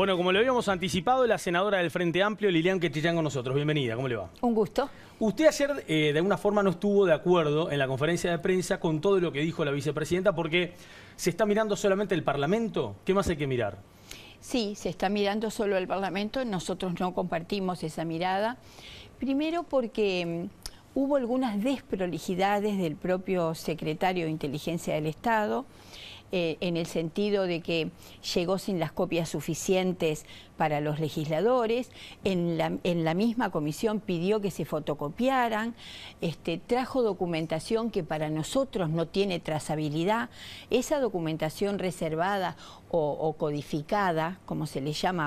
Bueno, como lo habíamos anticipado, la senadora del Frente Amplio, Lilian Quetillán con nosotros. Bienvenida, ¿cómo le va? Un gusto. Usted ayer, eh, de alguna forma, no estuvo de acuerdo en la conferencia de prensa con todo lo que dijo la vicepresidenta, porque se está mirando solamente el Parlamento. ¿Qué más hay que mirar? Sí, se está mirando solo el Parlamento. Nosotros no compartimos esa mirada. Primero porque mm, hubo algunas desprolijidades del propio secretario de Inteligencia del Estado eh, en el sentido de que llegó sin las copias suficientes, para los legisladores, en la, misma comisión pidió que se fotocopiaran, este, trajo documentación que para nosotros no tiene trazabilidad, esa documentación reservada o, codificada, como se le llama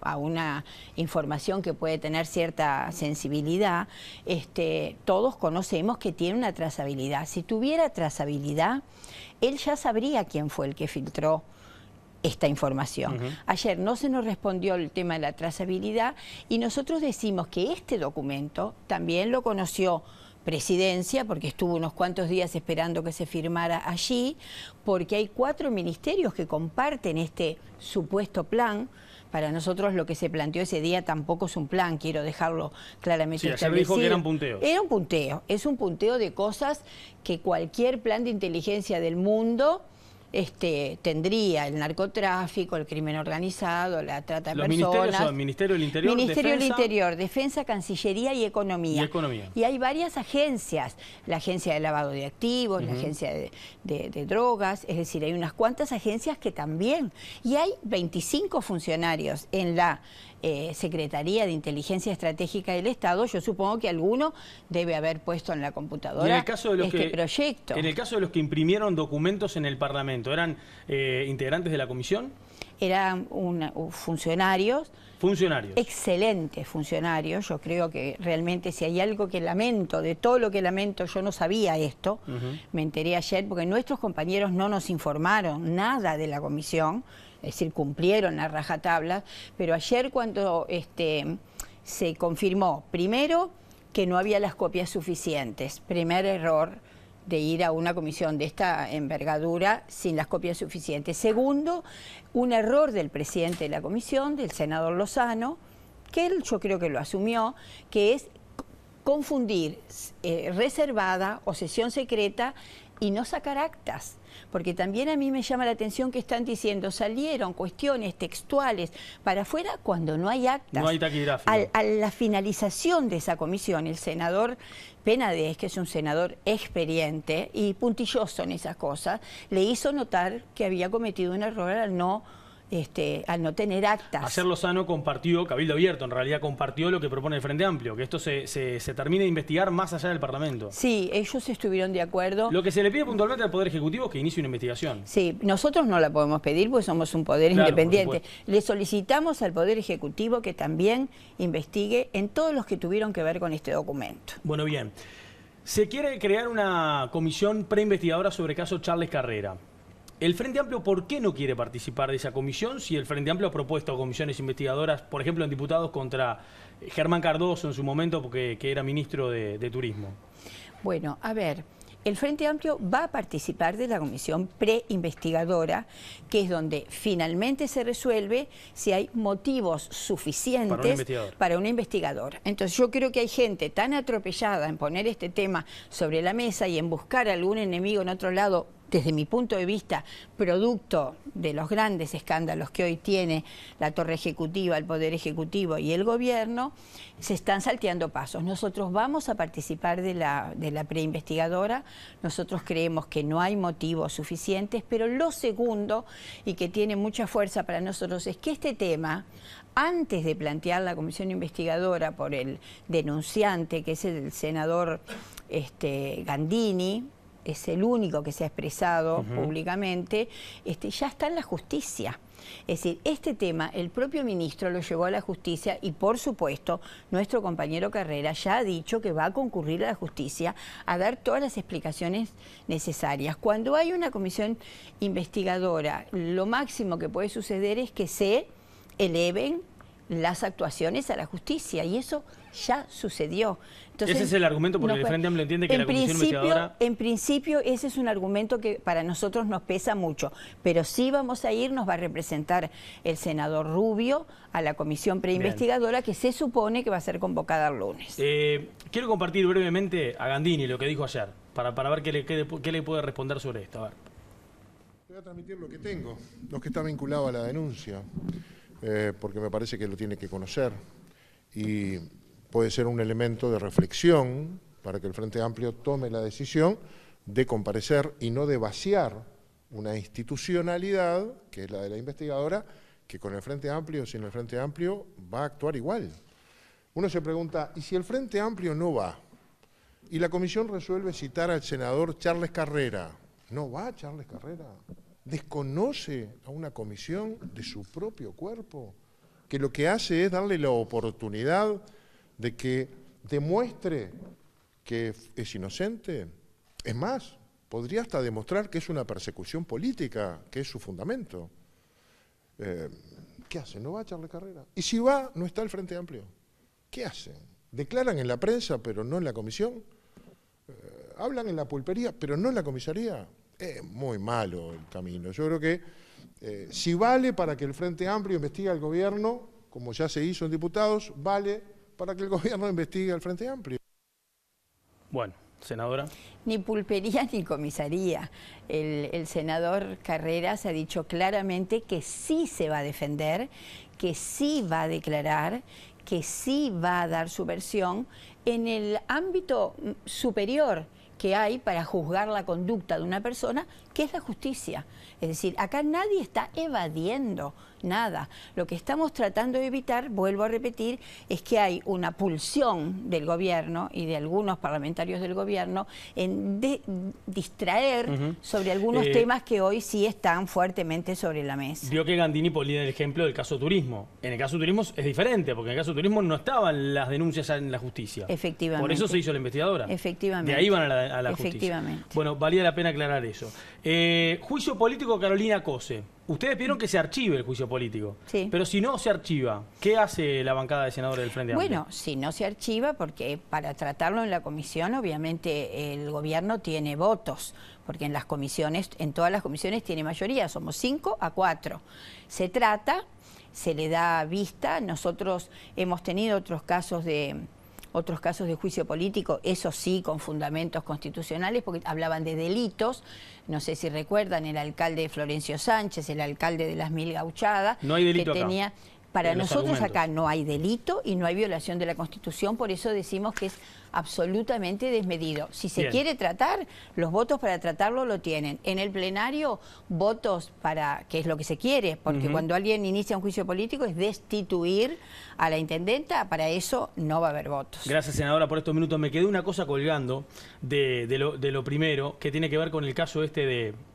a una, información que puede tener cierta sensibilidad, este, todos conocemos que tiene una trazabilidad. Si tuviera trazabilidad, él ya sabría quién fue el que filtró esta información. Ayer no se nos respondió el tema de la trazabilidad y nosotros decimos que este documento también lo conoció presidencia, porque estuvo unos cuantos días esperando que se firmara allí, porque hay cuatro ministerios que comparten este supuesto plan. Para nosotros lo que se planteó ese día tampoco es un plan, quiero dejarlo claramente sí, dijo que era un punteo. Era un punteo, es un punteo de cosas que cualquier plan de inteligencia del mundo este, tendría el narcotráfico, el crimen organizado, la trata de personas. Ministerios Ministerio del Interior, Ministerio del Interior, Defensa, Cancillería y Economía. Y hay varias agencias, la Agencia de Lavado de Activos, la Agencia de, de, Drogas, es decir, hay unas cuantas agencias que también. Y hay 25 funcionarios en la eh, Secretaría de Inteligencia Estratégica del Estado, yo supongo que alguno debe haber puesto en la computadora en el caso los este proyecto. En el caso de los que imprimieron documentos en el Parlamento, ¿eran eh, integrantes de la comisión? eran funcionarios. Funcionarios. Excelentes funcionarios. Yo creo que realmente si hay algo que lamento, de todo lo que lamento, yo no sabía esto, me enteré ayer porque nuestros compañeros no nos informaron nada de la comisión, es decir, cumplieron la rajatabla, pero ayer cuando este, se confirmó, primero, que no había las copias suficientes, primer error, de ir a una comisión de esta envergadura sin las copias suficientes. Segundo, un error del presidente de la comisión, del senador Lozano, que él yo creo que lo asumió, que es confundir eh, reservada o sesión secreta y no sacar actas, porque también a mí me llama la atención que están diciendo, salieron cuestiones textuales para afuera cuando no hay actas. No hay Al, a la finalización de esa comisión, el senador Penades, que es un senador experiente y puntilloso en esas cosas, le hizo notar que había cometido un error al no este, al no tener actas. Hacerlo Lozano compartió, Cabildo Abierto en realidad compartió lo que propone el Frente Amplio, que esto se, se, termine de investigar más allá del Parlamento. Sí, ellos estuvieron de acuerdo. Lo que se le pide puntualmente al Poder Ejecutivo es que inicie una investigación. Sí, nosotros no la podemos pedir porque somos un poder independiente. Le solicitamos al Poder Ejecutivo que también investigue en todos los que tuvieron que ver con este documento. Bueno, bien. Se quiere crear una comisión preinvestigadora sobre el caso Charles Carrera. ¿El Frente Amplio por qué no quiere participar de esa comisión si el Frente Amplio ha propuesto comisiones investigadoras, por ejemplo, en diputados contra eh, Germán Cardoso en su momento, porque que era ministro de, Turismo? Bueno, a ver, el Frente Amplio va a participar de la comisión preinvestigadora, que es donde finalmente se resuelve si hay motivos suficientes para para un, investigador. Entonces yo creo que hay gente tan atropellada en poner este tema sobre la mesa y en buscar algún enemigo en otro lado desde mi punto de vista, producto de los grandes escándalos que hoy tiene la Torre Ejecutiva, el Poder Ejecutivo y el Gobierno, se están salteando pasos. Nosotros vamos a participar de la, de la preinvestigadora, nosotros creemos que no hay motivos suficientes, pero lo segundo, y que tiene mucha fuerza para nosotros, es que este tema, antes de plantear la comisión investigadora por el denunciante, que es el senador este, Gandini, es el único que se ha expresado públicamente, este, ya está en la justicia. Es decir, este tema el propio ministro lo llevó a la justicia y por supuesto nuestro compañero Carrera ya ha dicho que va a concurrir a la justicia a dar todas las explicaciones necesarias. Cuando hay una comisión investigadora, lo máximo que puede suceder es que se eleven las actuaciones a la justicia y eso ya sucedió. Entonces, ese es el argumento porque el Frente Amplio entiende que en la Comisión Investigadora... En principio ese es un argumento que para nosotros nos pesa mucho, pero sí vamos a ir, nos va a representar el senador Rubio a la Comisión Preinvestigadora que se supone que va a ser convocada el lunes. Eh, quiero compartir brevemente a Gandini lo que dijo ayer, para, para ver qué le, qué, le puede responder sobre esto. Voy a transmitir lo que tengo, lo que está vinculado a la denuncia. Eh, porque me parece que lo tiene que conocer y puede ser un elemento de reflexión para que el Frente Amplio tome la decisión de comparecer y no de vaciar una institucionalidad, que es la de la investigadora, que con el Frente Amplio, o sin el Frente Amplio, va a actuar igual. Uno se pregunta, ¿y si el Frente Amplio no va? Y la comisión resuelve citar al senador Charles Carrera. ¿No va Charles Carrera? desconoce a una comisión de su propio cuerpo, que lo que hace es darle la oportunidad de que demuestre que es inocente. Es más, podría hasta demostrar que es una persecución política, que es su fundamento. Eh, ¿Qué hace? No va a echarle carrera. Y si va, no está el Frente Amplio. ¿Qué hacen? Declaran en la prensa, pero no en la comisión. Eh, hablan en la pulpería, pero no en la comisaría es muy malo el camino. Yo creo que eh, si vale para que el Frente Amplio investigue al gobierno, como ya se hizo en diputados, vale para que el gobierno investigue al Frente Amplio. Bueno, senadora. Ni pulpería ni comisaría. El, el, senador Carreras ha dicho claramente que sí se va a defender, que sí va a declarar, que sí va a dar su versión en el ámbito superior que hay para juzgar la conducta de una persona ¿Qué es la justicia. Es decir, acá nadie está evadiendo nada. Lo que estamos tratando de evitar, vuelvo a repetir, es que hay una pulsión del gobierno y de algunos parlamentarios del gobierno en distraer sobre algunos eh, temas que hoy sí están fuertemente sobre la mesa. Vio que Gandini ponía el ejemplo del caso turismo. En el caso turismo es diferente, porque en el caso turismo no estaban las denuncias en la justicia. Efectivamente. Por eso se hizo la investigadora. Efectivamente. De ahí van a la, justicia. Efectivamente. Bueno, valía la pena aclarar eso. Eh, juicio político Carolina Cose. Ustedes pidieron que se archive el juicio político. Pero si no se archiva, ¿qué hace la bancada de senadores del Frente Amplio? Bueno, si no se archiva, porque para tratarlo en la comisión, obviamente el gobierno tiene votos, porque en las comisiones, en todas las comisiones tiene mayoría, somos cinco a cuatro. Se trata, se le da vista, nosotros hemos tenido otros casos de otros casos de juicio político, eso sí, con fundamentos constitucionales, porque hablaban de delitos. No sé si recuerdan, el alcalde Florencio Sánchez, el alcalde de las Mil Gauchadas. No hay que tenía, para nosotros acá no hay delito y no hay violación de la Constitución, por eso decimos que es absolutamente desmedido. Si se quiere tratar, los votos para tratarlo lo tienen. En el plenario, votos para, que es lo que se quiere, porque cuando alguien inicia un juicio político es destituir a la intendenta, para eso no va a haber votos. Gracias, senadora, por estos minutos. Me quedé una cosa colgando de, lo, primero, que tiene que ver con el caso este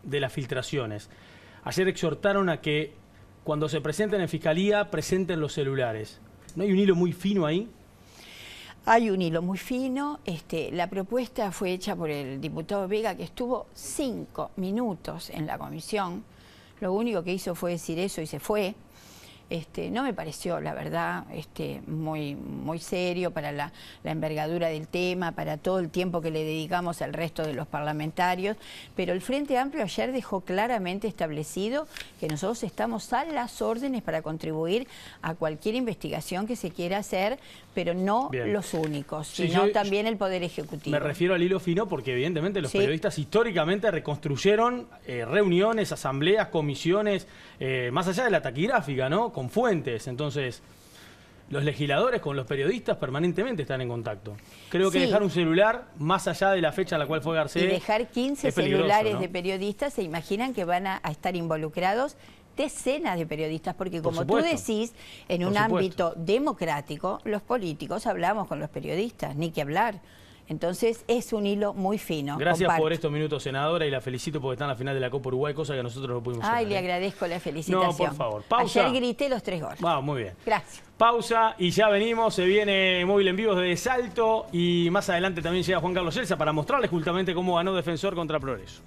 de las filtraciones. Ayer exhortaron a que cuando se presenten en fiscalía, presenten los celulares. ¿No hay un hilo muy fino ahí? Hay un hilo muy fino. Este, la propuesta fue hecha por el diputado Vega, que estuvo cinco minutos en la comisión. Lo único que hizo fue decir eso y se fue. Este, no me pareció, la verdad, este, muy, muy serio para la, envergadura del tema, para todo el tiempo que le dedicamos al resto de los parlamentarios, pero el Frente Amplio ayer dejó claramente establecido que nosotros estamos a las órdenes para contribuir a cualquier investigación que se quiera hacer, pero no los únicos, sino también el Poder Ejecutivo. Me refiero al hilo fino porque evidentemente los periodistas históricamente reconstruyeron eh, reuniones, asambleas, comisiones, eh, más allá de la taquigráfica, ¿no? con fuentes. Entonces, los legisladores con los periodistas permanentemente están en contacto. Creo que dejar un celular más allá de la fecha a la cual fue García. Y dejar 15 celulares de periodistas, se imaginan que van a, estar involucrados decenas de periodistas, porque como tú decís, en un ámbito democrático, los políticos hablamos con los periodistas, ni que hablar. Entonces es un hilo muy fino. Gracias por estos minutos, senadora, y la felicito porque está en la final de la Copa Uruguay, cosa que nosotros no pudimos hacer. Ay, le ¿eh? agradezco la felicitación. No, por favor. Pausa. Ayer grité los tres goles. Vamos, muy bien. Gracias. Pausa y ya venimos, se viene móvil en vivo de Salto y más adelante también llega Juan Carlos Elsa para mostrarles justamente cómo ganó Defensor contra Progreso.